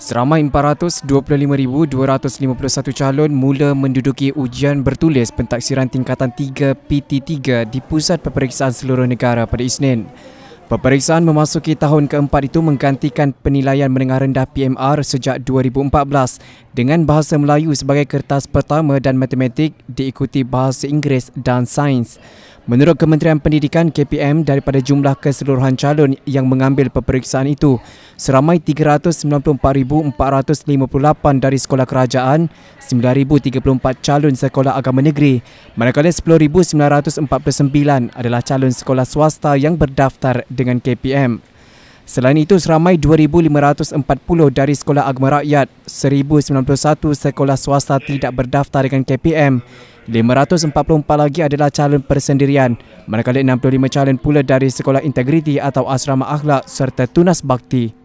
Seramai 425,251 calon mula menduduki ujian bertulis pentaksiran tingkatan 3 PT3 di Pusat Peperiksaan Seluruh Negara pada Isnin. Peperiksaan memasuki tahun keempat itu menggantikan penilaian menengah rendah PMR sejak 2014 dengan bahasa Melayu sebagai kertas pertama dan matematik diikuti bahasa Inggeris dan sains. Menurut Kementerian Pendidikan KPM daripada jumlah keseluruhan calon yang mengambil peperiksaan itu seramai 394,458 dari sekolah kerajaan, 9,034 calon sekolah agama negeri, manakala 10,949 adalah calon sekolah swasta yang berdaftar dengan KPM. Selain itu, seramai 2,540 dari Sekolah Agama Rakyat, 1,091 sekolah swasta tidak berdaftar dengan KPM, 544 lagi adalah calon persendirian, manakala 65 calon pula dari Sekolah Integriti atau Asrama Akhlak serta Tunas Bakti.